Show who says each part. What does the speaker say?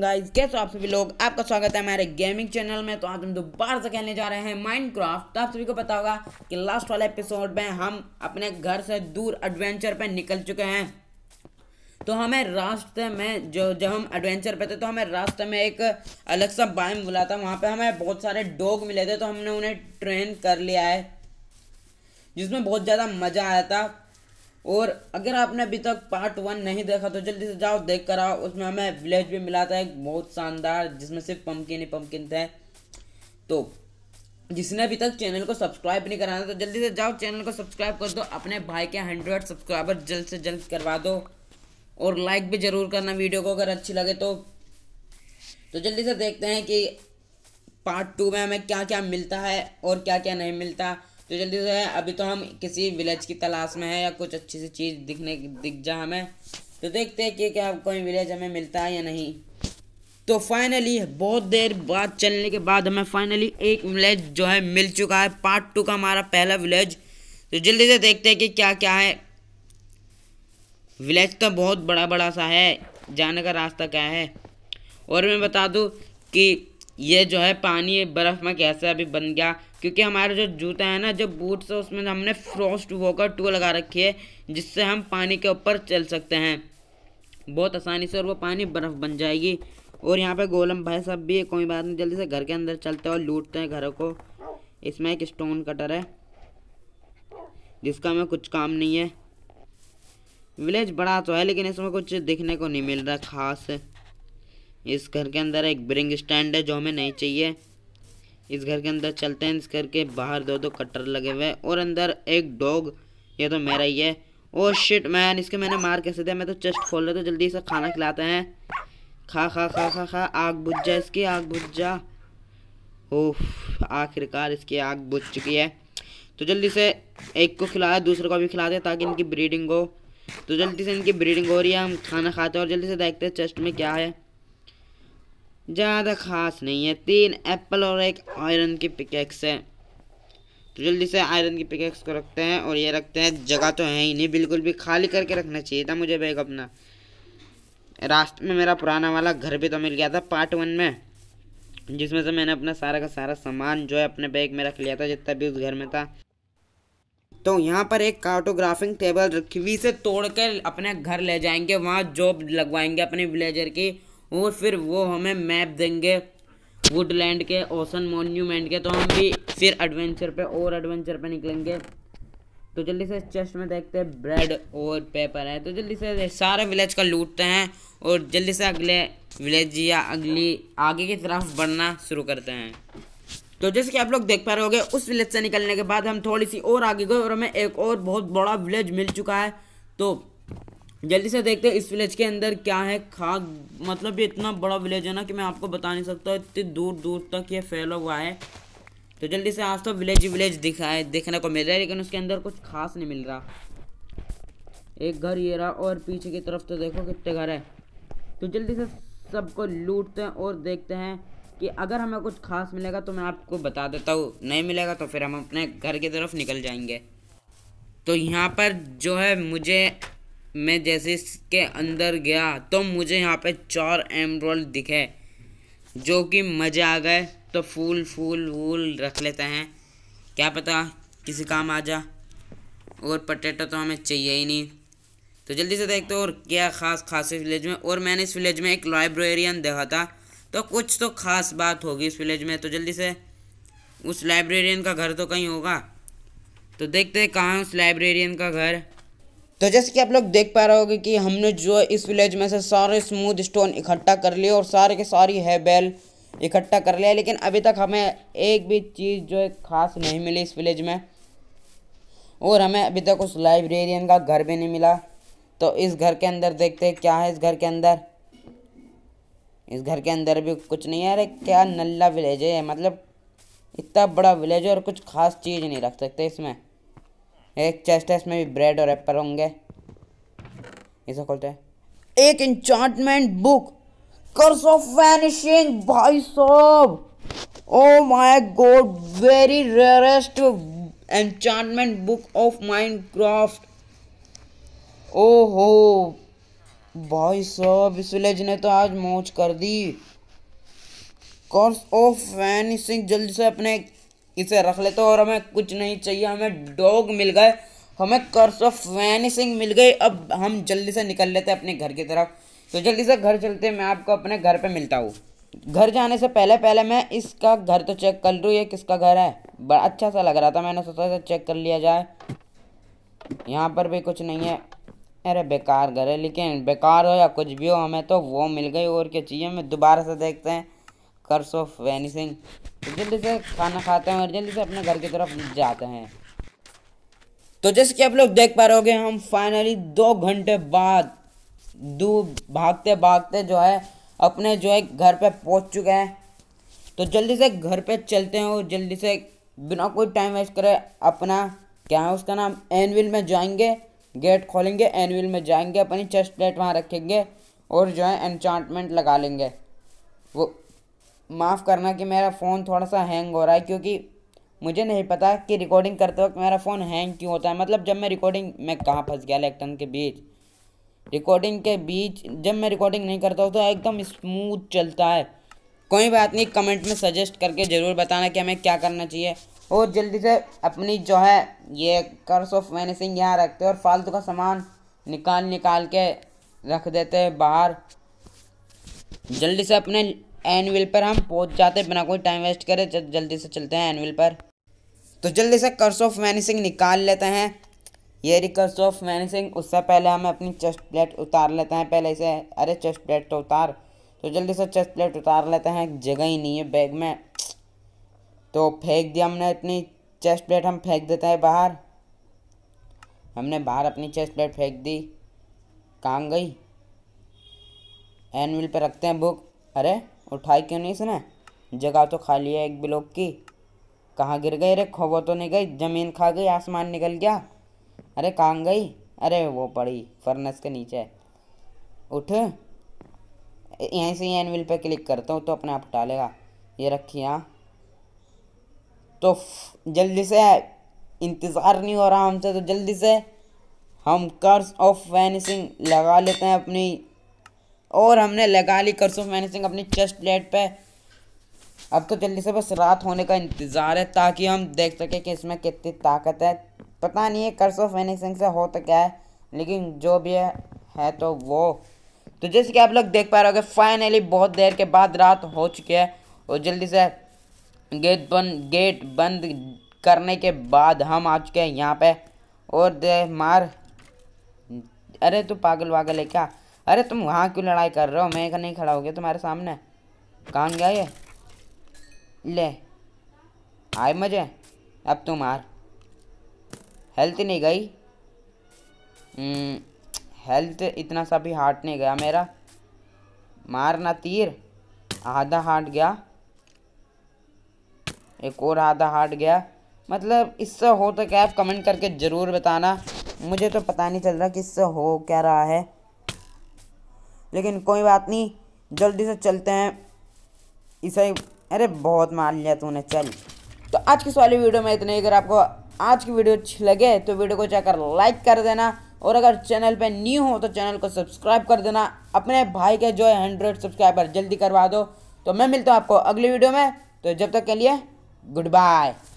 Speaker 1: guys कैसे आप सभी लोग आपका स्वागत है हमारे गेमिंग चैनल में तो आज हम दोबारा से खेलने जा रहे हैं माइनक्राफ्ट तो आप सभी को पता होगा कि लास्ट वाले एपिसोड में हम अपने घर से दूर एडवेंचर पे निकल चुके हैं तो हमें रास्ते में जो जब हम एडवेंचर पे थे तो हमें रास्ते में एक अलग सा बाय बुला था वहाँ पर हमें बहुत सारे डोग मिले थे तो हमने उन्हें ट्रेन कर लिया है जिसमें बहुत ज़्यादा मज़ा आया था और अगर आपने अभी तक पार्ट वन नहीं देखा तो जल्दी से जाओ देख कर आओ उसमें हमें विलेज भी मिला था एक बहुत शानदार जिसमें सिर्फ पम्पकिन ही पम्पकिन थे तो जिसने अभी तक चैनल को सब्सक्राइब नहीं कराना तो जल्दी से जाओ चैनल को सब्सक्राइब कर दो अपने भाई के हंड्रेड सब्सक्राइबर जल्द से जल्द करवा दो और लाइक भी ज़रूर करना वीडियो को अगर अच्छी लगे तो तो जल्दी से देखते हैं कि पार्ट टू में हमें क्या क्या मिलता है और क्या क्या नहीं मिलता तो जल्दी से अभी तो हम किसी विलेज की तलाश में है या कुछ अच्छी सी चीज़ दिखने दिख जा हमें तो देखते हैं कि क्या कोई विलेज हमें मिलता है या नहीं तो फाइनली बहुत देर बाद चलने के बाद हमें फाइनली एक विलेज जो है मिल चुका है पार्ट टू का हमारा पहला विलेज तो जल्दी से देखते हैं कि क्या क्या है विलेज तो बहुत बड़ा बड़ा सा है जाने का रास्ता क्या है और मैं बता दूँ कि ये जो है पानी बर्फ़ में कैसे अभी बन गया क्योंकि हमारा जो जूता है ना जो बूट्स है उसमें हमने फ्रॉस्ट वॉकर टू लगा रखी है जिससे हम पानी के ऊपर चल सकते हैं बहुत आसानी से और वो पानी बर्फ़ बन जाएगी और यहाँ पे गोलम भाई सब भी कोई बात नहीं जल्दी से घर के अंदर चलते हैं और लूटते हैं घरों को इसमें एक स्टोन कटर है जिसका हमें कुछ काम नहीं है विलेज बड़ा तो है लेकिन इसमें कुछ देखने को नहीं मिल रहा खास इस घर के अंदर एक ब्रिंग स्टैंड है जो हमें नहीं चाहिए इस घर के अंदर चलते हैं इस घर के बाहर दो दो कट्टर लगे हुए हैं और अंदर एक डॉग ये तो मेरा ही है ओ शिट मैन इसके मैंने मार कैसे दिया मैं तो चेस्ट खोल रहा था जल्दी से खाना खिलाते हैं खा खा खा खा खा आग बुझ जा इसकी आग बुझ जा ओह आखिरकार इसकी आग बुझ चुकी है तो जल्दी से एक को खिलाया दूसरे को भी खिला दे ताकि इनकी ब्रीडिंग हो तो जल्दी से इनकी ब्रीडिंग हो रही है हम खाना खाते हैं और जल्दी से देखते हैं चेस्ट में क्या है ज़्यादा खास नहीं है तीन एप्पल और एक आयरन की पिकेक्स है तो जल्दी से आयरन की पिकेक्स को रखते हैं और ये रखते हैं जगह तो है ही नहीं बिल्कुल भी खाली करके रखना चाहिए था मुझे बैग अपना रास्ते में मेरा पुराना वाला घर भी तो मिल गया था पार्ट वन में जिसमें से मैंने अपना सारा का सारा सामान जो है अपने बैग में रख लिया था जितना भी उस घर में था तो यहाँ पर एक कार्टोग्राफिंग टेबल रखी हुई से तोड़ कर अपने घर ले जाएंगे वहाँ जॉब लगवाएंगे अपने विलेजर की और फिर वो हमें मैप देंगे वुडलैंड के ओसन मोन्यूमेंट के तो हम भी फिर एडवेंचर पे और एडवेंचर पे निकलेंगे तो जल्दी से चेस्ट में देखते हैं ब्रेड और पेपर है तो जल्दी से सारे विलेज का लूटते हैं और जल्दी से अगले विलेज या अगली आगे की तरफ बढ़ना शुरू करते हैं तो जैसे कि आप लोग देख पा रहे होंगे उस विलेज से निकलने के बाद हम थोड़ी सी और आगे गए और हमें एक और बहुत बड़ा विलेज मिल चुका है तो जल्दी से देखते हैं इस विलेज के अंदर क्या है खाक मतलब ये इतना बड़ा विलेज है ना कि मैं आपको बता नहीं सकता इतनी दूर दूर तक ये फैला हुआ है तो जल्दी से आज तो विलेज विलेज दिखा है देखने को मिल रहा है लेकिन उसके अंदर कुछ खास नहीं मिल रहा एक घर ये रहा और पीछे की तरफ तो देखो कितने घर है तो जल्दी से सबको लूटते हैं और देखते हैं कि अगर हमें कुछ खास मिलेगा तो मैं आपको बता देता हूँ नहीं मिलेगा तो फिर हम अपने घर की तरफ निकल जाएंगे तो यहाँ पर जो है मुझे मैं जैसे इसके अंदर गया तो मुझे यहाँ पे चार एमरोल दिखे जो कि मज़े आ गए तो फूल फूल वूल रख लेते हैं क्या पता किसी काम आ जा और पटेटो तो हमें चाहिए ही नहीं तो जल्दी से देखते हो और क्या ख़ास खास इस विलेज में और मैंने इस विलेज में एक लाइब्रेरियन देखा था तो कुछ तो ख़ास बात होगी इस विलेज में तो जल्दी से उस लाइब्रेरियन का घर तो कहीं होगा तो देखते हैं कहाँ उस लाइब्रेरियन का घर तो जैसे कि आप लोग देख पा रहे होगे कि हमने जो इस विलेज में से सारे स्मूथ स्टोन इकट्ठा कर लिए और सारे के सारी है बैल इकट्ठा कर लिया लेकिन अभी तक हमें एक भी चीज़ जो है खास नहीं मिली इस विलेज में और हमें अभी तक उस लाइब्रेरियन का घर भी नहीं मिला तो इस घर के अंदर देखते हैं क्या है इस घर के अंदर इस घर के अंदर भी कुछ नहीं है अरे क्या नल्ला विलेज है मतलब इतना बड़ा विलेज है और कुछ खास चीज़ नहीं रख सकते इसमें एक चेस्ट है इसमें भी ब्रेड और एप्पल होंगे इसे खोलते हैं एक enchantment book curse of vanishing भाई साहब oh my god very rarest enchantment book of Minecraft हो भाई साहब इस विलेज ने तो आज मौज कर दी कर्स ऑफ वैनिशिंग जल्दी से अपने इसे रख लेते तो और हमें कुछ नहीं चाहिए हमें डॉग मिल गए हमें कर्स ऑफ वैनिसिंग मिल गई अब हम जल्दी से निकल लेते हैं अपने घर की तरफ तो जल्दी से घर चलते मैं आपको अपने घर पे मिलता हूँ घर जाने से पहले पहले मैं इसका घर तो चेक कर लूँ ये किसका घर है बड़ा अच्छा सा लग रहा था मैंने सोचा था चेक कर लिया जाए यहाँ पर भी कुछ नहीं है अरे बेकार घर है लेकिन बेकार हो या कुछ भी हो हमें तो वो मिल गई और क्या चाहिए हमें दोबारा से देखते हैं कर्स ऑफ वैनिसिंग जल्दी से खाना खाते हैं और जल्दी से अपने घर की तरफ जाते हैं तो जैसे कि आप लोग देख पा रहे हो हम फाइनली दो घंटे बाद दो भागते भागते जो है अपने जो है घर पे पहुंच चुके हैं तो जल्दी से घर पे चलते हैं और जल्दी से बिना कोई टाइम वेस्ट करे अपना क्या है उसका नाम एनविल में जाएंगे गेट खोलेंगे एनविल में जाएंगे अपनी चेस्ट प्लेट वहाँ रखेंगे और जो है एनचांटमेंट लगा लेंगे वो माफ़ करना कि मेरा फ़ोन थोड़ा सा हैंग हो रहा है क्योंकि मुझे नहीं पता कि रिकॉर्डिंग करते वक्त मेरा फ़ोन हैंग क्यों होता है मतलब जब मैं रिकॉर्डिंग मैं कहाँ फंस गया लेकिन के बीच रिकॉर्डिंग के बीच जब मैं रिकॉर्डिंग नहीं करता हूँ तो एकदम स्मूथ चलता है कोई बात नहीं कमेंट में सजेस्ट करके ज़रूर बताना कि हमें क्या करना चाहिए और जल्दी से अपनी जो है ये कर्स ऑफ मैनेसिंग यहाँ रखते और फालतू का सामान निकाल निकाल के रख देते हैं बाहर जल्दी से अपने एनविल पर हम पहुंच जाते बिना कोई टाइम वेस्ट करे जल्दी से चलते हैं एनविल पर तो जल्दी से कर्स ऑफ मैनिसिंग निकाल लेते हैं ये रही कर्स ऑफ मैनिसिंग उससे पहले हमें अपनी चेस्ट प्लेट उतार लेते हैं पहले इसे अरे चेस्ट प्लेट तो उतार तो जल्दी से चेस्ट प्लेट उतार लेते हैं जगह ही नहीं है बैग में तो फेंक दिया हमने अपनी चेस्ट प्लेट हम फेंक देते हैं बाहर हमने बाहर अपनी चेस्ट प्लेट फेंक दी कहाँ गई एनविल पर रखते हैं बुक अरे उठाई क्यों नहीं इसने जगह तो खाली है एक ब्लॉक की कहाँ गिर गई अरे खो तो नहीं गई जमीन खा गई आसमान निकल गया अरे कहाँ गई अरे वो पड़ी फर्नेस के नीचे उठ यहीं से एनविल पे क्लिक करता हूँ तो अपने आप उठा लेगा ये रखी यहाँ तो जल्दी से इंतज़ार नहीं हो रहा हमसे तो जल्दी से हम कर्स ऑफ वैनिसिंग लगा लेते हैं अपनी और हमने लगा ली कर्स ऑफ मैनेजिंग अपनी चेस्ट प्लेट पे अब तो जल्दी से बस रात होने का इंतज़ार है ताकि हम देख सकें कि इसमें कितनी ताकत है पता नहीं है कर्स ऑफ मैनेजिंग से हो तो क्या है लेकिन जो भी है, है तो वो तो जैसे कि आप लोग देख पा रहे हो फाइनली बहुत देर के बाद रात हो चुकी है और जल्दी से गेट बंद गेट बंद करने के बाद हम आ चुके हैं यहाँ पे और दे मार अरे तू पागल वागल है क्या अरे तुम वहाँ क्यों लड़ाई कर रहे हो मैं नहीं खड़ा हो गया तुम्हारे सामने कहाँ गया ये ले आए मजे अब तुम मार हेल्थ नहीं गई हेल्थ हम्म, इतना सा भी हार्ट नहीं गया मेरा मारना तीर आधा हार्ट गया एक और आधा हार्ट गया मतलब इससे हो तो क्या आप कमेंट करके ज़रूर बताना मुझे तो पता नहीं चल रहा कि इससे हो क्या रहा है लेकिन कोई बात नहीं जल्दी से चलते हैं इसे अरे बहुत मार लिया तूने चल तो आज की वाली वीडियो में इतने अगर आपको आज की वीडियो अच्छी लगे तो वीडियो को जाकर लाइक कर देना और अगर चैनल पे न्यू हो तो चैनल को सब्सक्राइब कर देना अपने भाई के जो है हंड्रेड सब्सक्राइबर जल्दी करवा दो तो मैं मिलता हूँ आपको अगली वीडियो में तो जब तक के लिए गुड बाय